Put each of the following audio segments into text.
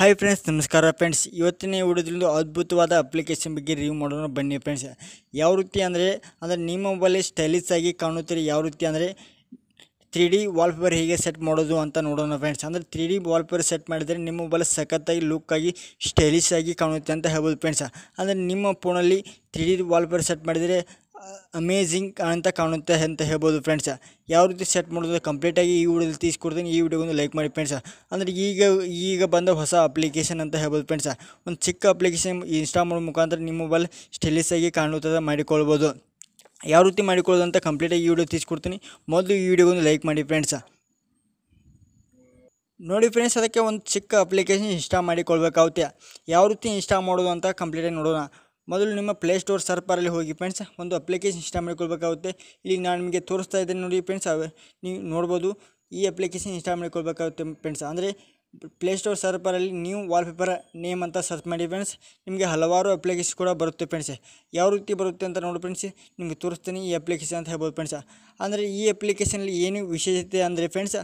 hi friends ನಮಸ್ಕಾರ friends ಇವತ್ತಿನ ವಿಡಿಯೋದಲ್ಲಿ ಅದ್ಭುತವಾದ ಅಪ್ಲಿಕೇಶನ್ ಬಗ್ಗೆ ರಿವ್ಯೂ ಮಾಡೋಣ ಬನ್ನಿ ಫ್ರೆಂಡ್ಸ್ ಯಾವ ರೀತಿ ಅಂದರೆ ಅಂದರೆ ನಿಮ್ಮ ಮೊಬೈಲಲ್ಲಿ ಸ್ಟೈಲಿಶ್ ಆಗಿ ಕಾಣುತ್ತೀರಿ ಯಾವ ರೀತಿ ಅಂದರೆ ತ್ರೀ ಡಿ ವಾಲ್ಪೇಪರ್ ಹೇಗೆ ಸೆಟ್ ಮಾಡೋದು ಅಂತ ನೋಡೋಣ ಫ್ರೆಂಡ್ಸ್ ಅಂದರೆ ತ್ರೀ ಡಿ ವಾಲ್ಪೇಪರ್ ಸೆಟ್ ಮಾಡಿದರೆ ನಿಮ್ಮ ಮೊಬೈಲ್ ಸಖತ್ತಾಗಿ ಲುಕ್ಕಾಗಿ ಸ್ಟೈಲಿಶ್ ಆಗಿ ಕಾಣುತ್ತೆ ಅಂತ ಹೇಳ್ಬೋದು ಫ್ರೆಂಡ್ಸ್ ಅಂದರೆ ನಿಮ್ಮ ಫೋನಲ್ಲಿ ತ್ರೀ ಡಿ ವಾಲ್ಪೇಪರ್ ಸೆಟ್ ಮಾಡಿದರೆ ಅಮೇಝಿಂಗ್ ಅಂತ ಕಾಣುತ್ತೆ ಅಂತ ಹೇಳ್ಬೋದು ಫ್ರೆಂಡ್ಸ್ ಯಾವ ರೀತಿ ಸೆಟ್ ಮಾಡೋದು ಕಂಪ್ಲೀಟಾಗಿ ಈ ವಿಡಿಯೋದಲ್ಲಿ ತೀಸ್ಕೊಡ್ತೀನಿ ಈ ವಿಡಿಯೋಗೊಂದು ಲೈಕ್ ಮಾಡಿ ಫ್ರೆಂಡ್ಸ್ ಅಂದರೆ ಈಗ ಈಗ ಬಂದ ಹೊಸ ಅಪ್ಲಿಕೇಶನ್ ಅಂತ ಹೇಳ್ಬೋದು ಫ್ರೆಂಡ್ಸ್ ಒಂದು ಚಿಕ್ಕ ಅಪ್ಲಿಕೇಶನ್ ಇನ್ಸ್ಟಾಲ್ ಮಾಡೋ ಮುಖಾಂತರ ನಿಮ್ಮ ಮೊಬೈಲ್ ಸ್ಟೆಲಿಸಾಗಿ ಕಾಣುತ್ತದೆ ಮಾಡಿಕೊಳ್ಬೋದು ಯಾವ ರೀತಿ ಮಾಡಿಕೊಳ್ಳೋದು ಅಂತ ಕಂಪ್ಲೀಟಾಗಿ ಈ ವಿಡಿಯೋ ತೀಸ್ಕೊಡ್ತೀನಿ ಮೊದಲು ಈ ವಿಡಿಯೋಗೊಂದು ಲೈಕ್ ಮಾಡಿ ಫ್ರೆಂಡ್ಸ್ ನೋಡಿ ಫ್ರೆಂಡ್ಸ್ ಅದಕ್ಕೆ ಒಂದು ಚಿಕ್ಕ ಅಪ್ಲಿಕೇಶನ್ ಇನ್ಸ್ಟಾಲ್ ಮಾಡಿಕೊಳ್ಬೇಕಾಗುತ್ತೆ ಯಾವ ರೀತಿ ಇನ್ಸ್ಟಾಲ್ ಮಾಡೋದು ಅಂತ ಕಂಪ್ಲೀಟಾಗಿ ನೋಡೋಣ ಮೊದಲು ನಿಮ್ಮ ಪ್ಲೇಸ್ಟೋರ್ ಸರ್ಪರಲ್ಲಿ ಹೋಗಿ ಫ್ರೆಂಡ್ಸ್ ಒಂದು ಅಪ್ಲಿಕೇಶನ್ ಇನ್ಸ್ಟಾಲ್ ಮಾಡಿಕೊಳ್ಬೇಕಾಗುತ್ತೆ ಇಲ್ಲಿ ನಾನು ನಿಮಗೆ ತೋರಿಸ್ತಾ ಇದ್ದೇನೆ ನೋಡಿ ಫ್ರೆಂಡ್ಸ್ ನೀವು ನೋಡ್ಬೋದು ಈ ಅಪ್ಲಿಕೇಶನ್ ಇನ್ಸ್ಟಾಲ್ ಮಾಡಿಕೊಳ್ಬೇಕಾಗುತ್ತೆ ಫ್ರೆಂಡ್ಸ್ ಅಂದರೆ ಪ್ಲೇಸ್ಟೋರ್ ಸರ್ಪರಲ್ಲಿ ನ್ಯೂ ವಾಲ್ಪೇಪರ್ ನೇಮ್ ಅಂತ ಸರ್ಚ್ ಮಾಡಿ ಫ್ರೆಂಡ್ಸ್ ನಿಮಗೆ ಹಲವಾರು ಅಪ್ಲಿಕೇಶನ್ ಕೂಡ ಬರುತ್ತೆ ಫ್ರೆಂಡ್ಸ್ ಯಾವ ರೀತಿ ಬರುತ್ತೆ ಅಂತ ನೋಡಿ ಫ್ರೆಂಡ್ಸ್ ನಿಮಗೆ ತೋರಿಸ್ತೀನಿ ಈ ಅಪ್ಲಿಕೇಶನ್ ಅಂತ ಹೇಳ್ಬೋದು ಫ್ರೆಂಡ್ಸ್ ಅಂದರೆ ಈ ಅಪ್ಲಿಕೇಶನಲ್ಲಿ ಏನು ವಿಶೇಷತೆ ಅಂದರೆ ಫ್ರೆಂಡ್ಸ್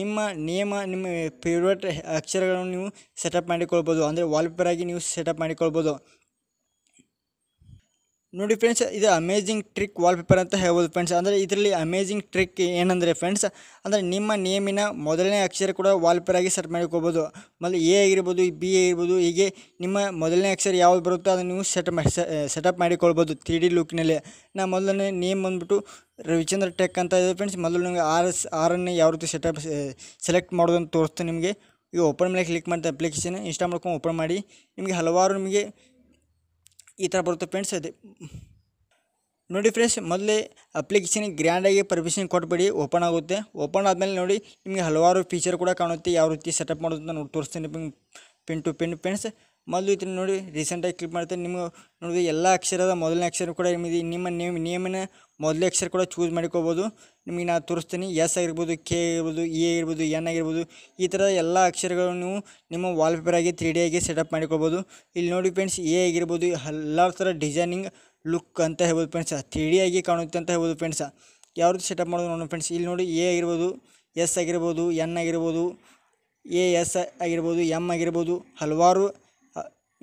ನಿಮ್ಮ ನೇಮ ನಿಮ್ಮ ಫೇವ್ರೇಟ್ ಅಕ್ಷರಗಳನ್ನು ನೀವು ಸೆಟಪ್ ಮಾಡಿಕೊಳ್ಬೋದು ಅಂದರೆ ವಾಲ್ಪೇಪರ್ ಆಗಿ ನೀವು ಸೆಟಪ್ ಮಾಡಿಕೊಳ್ಬೋದು ನೋಡಿ ಫ್ರೆಂಡ್ಸ್ ಇದು ಅಮೇಝಿಂಗ್ ಟ್ರಿಕ್ ವಾಲ್ಪೇಪರ್ ಅಂತ ಹೇಳ್ಬೋದು ಫ್ರೆಂಡ್ಸ್ ಅಂದರೆ ಇದರಲ್ಲಿ ಅಮೇಜಿಂಗ್ ಟ್ರಿಕ್ ಏನಂದರೆ ಫ್ರೆಂಡ್ಸ್ ಅಂದರೆ ನಿಮ್ಮ ನೇಮಿನ ಮೊದಲನೇ ಅಕ್ಷರ ಕೂಡ ವಾಲ್ಪೇಪರ್ ಆಗಿ ಸೆಟ್ ಮಾಡ್ಕೋಬೋದು ಮೊದಲು ಎ ಆಗಿರ್ಬೋದು ಬಿ ಆಗಿರ್ಬೋದು ಹೀಗೆ ನಿಮ್ಮ ಮೊದಲನೇ ಅಕ್ಷರ ಯಾವ್ದು ಬರುತ್ತೋ ಅದನ್ನು ನೀವು ಸೆಟ್ ಮಾಡಿ ಸೆಟಪ್ ಮಾಡಿಕೊಳ್ಬೋದು ತ್ರೀ ಡಿ ಲುಕ್ನಲ್ಲಿ ನಾ ಮೊದಲನೇ ನೇಮ್ ಬಂದುಬಿಟ್ಟು ರವಿಚಂದ್ರ ಟೆಕ್ ಅಂತ ಇದೆ ಫ್ರೆಂಡ್ಸ್ ಮೊದಲು ನಿಮಗೆ ಆರ್ ಎಸ್ ಆರನ್ನೇ ಯಾವ ರೀತಿ ಸೆಟಪ್ ಸೆಲೆಕ್ಟ್ ಮಾಡೋದು ಅಂತ ತೋರಿಸ್ತು ನಿಮಗೆ ಈಗ ಓಪನ್ ಮೇಲೆ ಕ್ಲಿಕ್ ಮಾಡಿದ ಅಪ್ಲಿಕೇಶನ್ ಇನ್ಸ್ಟಾಲ್ ಮಾಡ್ಕೊಂಡು ಓಪನ್ ಮಾಡಿ ನಿಮಗೆ ಹಲವಾರು ನಿಮಗೆ ಈ ಥರ ಬರುತ್ತೆ ಫ್ರೆಂಡ್ಸ್ ಅದೇ ನೋಡಿ ಫ್ರೆಂಡ್ಸ್ ಮೊದಲೇ ಅಪ್ಲಿಕೇಶನ್ ಗ್ರ್ಯಾಂಡಾಗಿ ಪರ್ಮಿಷನ್ ಕೊಟ್ಬಿಡಿ ಓಪನ್ ಆಗುತ್ತೆ ಓಪನ್ ಆದಮೇಲೆ ನೋಡಿ ನಿಮಗೆ ಹಲವಾರು ಫೀಚರ್ ಕೂಡ ಕಾಣುತ್ತೆ ಯಾವ ರೀತಿ ಸೆಟಪ್ ಮಾಡೋದು ನಾನು ತೋರಿಸ್ತೀನಿ ಪಿನ್ ಟು ಪಿನ್ ಫ್ರೆಂಡ್ಸ್ ಮೊದಲು ಇತ್ತು ನೋಡಿ ರೀಸೆಂಟಾಗಿ ಕ್ಲಿಕ್ ಮಾಡ್ತೀನಿ ನಿಮಗೆ ನೋಡಿ ಎಲ್ಲ ಅಕ್ಷರದ ಮೊದಲನೇ ಅಕ್ಷರ ಕೂಡ ಏನಿದೆ ನಿಮ್ಮ ನೇಮ್ ನೇಮಿನ ಮೊದಲೇ ಅಕ್ಷರ ಕೂಡ ಚೂಸ್ ಮಾಡ್ಕೋಬೋದು ನಿಮಗೆ ನಾನು ತೋರಿಸ್ತೀನಿ ಎಸ್ ಆಗಿರ್ಬೋದು ಕೆ ಆಗಿರ್ಬೋದು ಎ e ಆಗಿರ್ಬೋದು ಎನ್ ಆಗಿರ್ಬೋದು ಈ ಥರ ಎಲ್ಲ ಅಕ್ಷರಗಳನ್ನು ನೀವು ನಿಮ್ಮ ವಾಲ್ಪೇಪರ್ ಆಗಿ ತ್ರೀ ಡಿ ಆಗಿ ಸೆಟಪ್ ಮಾಡ್ಕೋಬೋದು ಇಲ್ಲಿ ನೋಡಿ ಫ್ರೆಂಡ್ಸ್ ಎ ಆಗಿರ್ಬೋದು ಎಲ್ಲ ಥರ ಡಿಸೈನಿಂಗ್ ಲುಕ್ ಅಂತ ಹೇಳ್ಬೋದು ಫ್ರೆಂಡ್ಸ್ ತ್ರೀ ಡಿ ಆಗಿ ಕಾಣುತ್ತೆ ಅಂತ ಹೇಳ್ಬೋದು ಫ್ರೆಂಡ್ಸ್ ಯಾವ ರೀತಿ ಸೆಟಪ್ ಮಾಡೋದು ನೋಡೋಣ ಫ್ರೆಂಡ್ಸ್ ಇಲ್ಲಿ ನೋಡಿ ಎ ಆಗಿರ್ಬೋದು ಎಸ್ ಆಗಿರ್ಬೋದು ಎನ್ ಆಗಿರ್ಬೋದು ಎ ಎಸ್ ಆಗಿರ್ಬೋದು ಎಮ್ ಆಗಿರ್ಬೋದು ಹಲವಾರು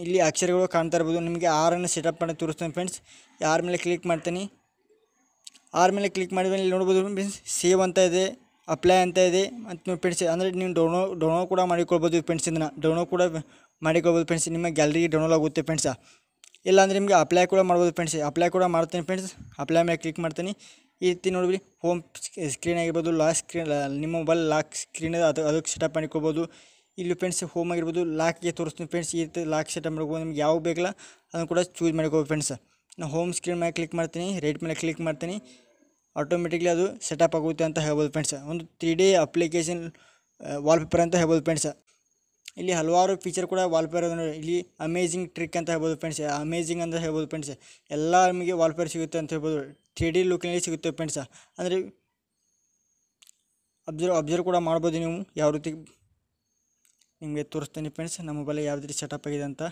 ಇಲ್ಲಿ ಅಕ್ಷರಗಳು ಕಾಣ್ತಾ ಇರ್ಬೋದು ನಿಮಗೆ ಆರನ್ನು ಸೆಟಪ್ ಮಾಡಿ ತೋರಿಸ್ತೇನೆ ಫ್ರೆಂಡ್ಸ್ ಯಾರ ಮೇಲೆ ಕ್ಲಿಕ್ ಮಾಡ್ತೀನಿ ಆರ್ ಮೇಲೆ ಕ್ಲಿಕ್ ಮಾಡಿದ ಮೇಲೆ ನೋಡ್ಬೋದು ಫ್ರೆಂಡ್ಸ್ ಸೇವ್ ಅಂತ ಇದೆ ಅಪ್ಲೈ ಅಂತ ಇದೆ ಮತ್ತು ನೀವು ಫ್ರೆಂಡ್ಸ್ ಅಂದರೆ ನೀವು ಡೌನೋ ಡೌನ್ಲೋ ಕೂಡ ಮಾಡಿಕೊಳ್ಬೋದು ಫ್ರೆಂಡ್ಸ್ ಇದನ್ನು ಡೌನೋ ಕೂಡ ಮಾಡಿಕೊಳ್ಬೋದು ಫ್ರೆಂಡ್ಸ್ ನಿಮ್ಮ ಗ್ಯಾಲರಿಗೆ ಡೌನ್ಲೋಡ್ ಆಗುತ್ತೆ ಫ್ರೆಂಡ್ಸ್ ಇಲ್ಲಾಂದರೆ ನಿಮಗೆ ಅಪ್ಲೈ ಕೂಡ ಮಾಡ್ಬೋದು ಫ್ರೆಂಡ್ಸ್ ಅಪ್ಲೈ ಕೂಡ ಮಾಡ್ತೀನಿ ಫ್ರೆಂಡ್ಸ್ ಅಪ್ಲೈ ಮೇಲೆ ಕ್ಲಿಕ್ ಮಾಡ್ತೀನಿ ಈ ರೀತಿ ನೋಡಿಬಿಡಿ ಹೋಮ್ ಸ್ಕ್ರೀನ್ ಆಗಿರ್ಬೋದು ಲಾಕ್ ಸ್ಕ್ರೀನ್ ನಿಮ್ಮ ಮೊಬೈಲ್ ಲಾಕ್ ಸ್ಕ್ರೀನ್ ಅದು ಅದಕ್ಕೆ ಸೆಟಪ್ ಮಾಡಿಕೊಳ್ಬೋದು ಇಲ್ಲಿ ಫ್ರೆಂಡ್ಸ್ ಹೋಮ್ ಆಗಿರ್ಬೋದು ಲಾಕ್ಗೆ ತೋರಿಸ್ತೀನಿ ಫ್ರೆಂಡ್ಸ್ ಈ ರೀತಿ ಲಾಕ್ ಸೆಟ್ ಮಾಡ್ಬೋದು ನಿಮ್ಗೆ ಯಾವ ಬೇಕಲ್ಲ ಅದನ್ನು ಕೂಡ ಚೂಸ್ ಮಾಡ್ಕೋಬೋದು ಫ್ರೆಂಡ್ಸ್ ನಾನು ಹೋಮ್ ಸ್ಕ್ರೀನ್ ಮೇಲೆ ಕ್ಲಿಕ್ ಮಾಡ್ತೀನಿ ರೈಟ್ ಮೇಲೆ ಕ್ಲಿಕ್ ಮಾಡ್ತೀನಿ ಆಟೋಮೆಟಿಕ್ಲಿ ಅದು ಸೆಟಪ್ ಆಗುತ್ತೆ ಅಂತ ಹೇಳ್ಬೋದು ಫ್ರೆಂಡ್ಸ್ ಒಂದು ತ್ರೀ ಡೇ ಅಪ್ಲಿಕೇಶನ್ ವಾಲ್ಪೇಪರ್ ಅಂತ ಹೇಳ್ಬೋದು ಫ್ರೆಂಡ್ಸ್ ಇಲ್ಲಿ ಹಲವಾರು ಫೀಚರ್ ಕೂಡ ವಾಲ್ಪೇಪರ್ ಇಲ್ಲಿ ಅಮೇಝಿಂಗ್ ಟ್ರಿಕ್ ಅಂತ ಹೇಳ್ಬೋದು ಫ್ರೆಂಡ್ಸ್ ಅಮೇಝಿಂಗ್ ಅಂತ ಹೇಳ್ಬೋದು ಫ್ರೆಂಡ್ಸ್ ಎಲ್ಲ ನಿಮಗೆ ವಾಲ್ಪೇರ್ ಸಿಗುತ್ತೆ ಅಂತ ಹೇಳ್ಬೋದು ತ್ರೀ ಡಿ ಲುಕ್ನಲ್ಲಿ ಸಿಗುತ್ತೆ ಫ್ರೆಂಡ್ಸ್ ಅಂದರೆ ಅಬ್ಸರ್ವ್ ಅಬ್ಸರ್ವ್ ಕೂಡ ಮಾಡ್ಬೋದು ನೀವು ಯಾವ ರೀತಿ ನಿಮಗೆ ತೋರಿಸ್ತೀನಿ ಫ್ರೆಂಡ್ಸ್ ನಮ್ಮ ಮೊಬೈಲ್ ಯಾವ ರೀತಿ ಸೆಟಪ್ ಆಗಿದೆ ಅಂತ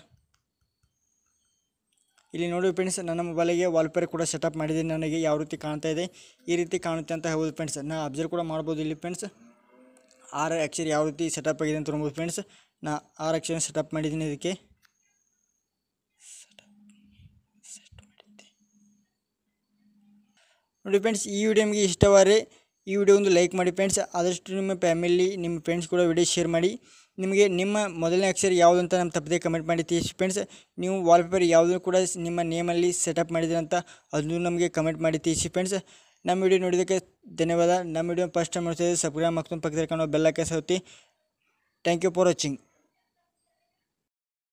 ಇಲ್ಲಿ ನೋಡಿ ಫ್ರೆಂಡ್ಸ್ ನನ್ನ ಮೊಬೈಲಿಗೆ ವಾಲ್ಪೇರ್ ಕೂಡ ಸೆಟಪ್ ಮಾಡಿದ್ದೀನಿ ನನಗೆ ಯಾವ ರೀತಿ ಕಾಣ್ತಾ ಇದೆ ಈ ರೀತಿ ಕಾಣುತ್ತೆ ಅಂತ ಹೇಳ್ಬೋದು ಫ್ರೆಂಡ್ಸ್ ನಾ ಅಬ್ಸರ್ವ್ ಕೂಡ ಮಾಡ್ಬೋದು ಇಲ್ಲಿ ಫ್ರೆಂಡ್ಸ್ ಆರ್ ಅಕ್ಷರ ಯಾವ ರೀತಿ ಸೆಟಪ್ ಆಗಿದೆ ಅಂತ ನೋಡ್ಬೋದು ಫ್ರೆಂಡ್ಸ್ ನಾ ಆರ್ ಅಕ್ಷರ ಸೆಟಪ್ ಮಾಡಿದ್ದೀನಿ ಇದಕ್ಕೆ ನೋಡಿ ಫ್ರೆಂಡ್ಸ್ ಈ ವಿಡಿಯೋ ನಿಮಗೆ ಇಷ್ಟವಾದರೆ ಈ ವಿಡಿಯೋ ಒಂದು ಲೈಕ್ ಮಾಡಿ ಫ್ರೆಂಡ್ಸ್ ಆದಷ್ಟು ನಿಮ್ಮ ಫ್ಯಾಮಿಲಿ ನಿಮ್ಮ ಫ್ರೆಂಡ್ಸ್ ಕೂಡ ವಿಡಿಯೋ ಶೇರ್ ಮಾಡಿ ನಿಮಗೆ ನಿಮ್ಮ ಮೊದಲನೇ ಅಕ್ಷರ ಯಾವುದು ಅಂತ ನಮ್ಮ ತಪ್ಪದೆ ಕಮೆಂಟ್ ಮಾಡಿ ತಿಳಿಸಿ ಫ್ರೆಂಡ್ಸ್ ನೀವು ವಾಲ್ಪೇಪರ್ ಯಾವುದನ್ನು ಕೂಡ ನಿಮ್ಮ ನೇಮಲ್ಲಿ ಸೆಟಪ್ ಮಾಡಿದ್ದೀರಂತ ಅದನ್ನು ನಮಗೆ ಕಮೆಂಟ್ ಮಾಡಿ ತಿಳಿಸಿ ಫ್ರೆಂಡ್ಸ್ ನಮ್ಮ ವಿಡಿಯೋ ನೋಡಿದ್ದಕ್ಕೆ ಧನ್ಯವಾದ ನಮ್ಮ ವಿಡಿಯೋ ಫಸ್ಟ್ ಟೈಮ್ ಇದ್ದೀವಿ ಸಬ್ಸ್ಕ್ರೈಬ್ ಮಾಡ್ಕೊಂಡು ಪಕ್ಕದಲ್ಲಿ ಕಾಣೋ ಬೆಲ್ಲಕ್ಕೆ ಸೌತಿ ಥ್ಯಾಂಕ್ ಯು ಫಾರ್ ವಾಚಿಂಗ್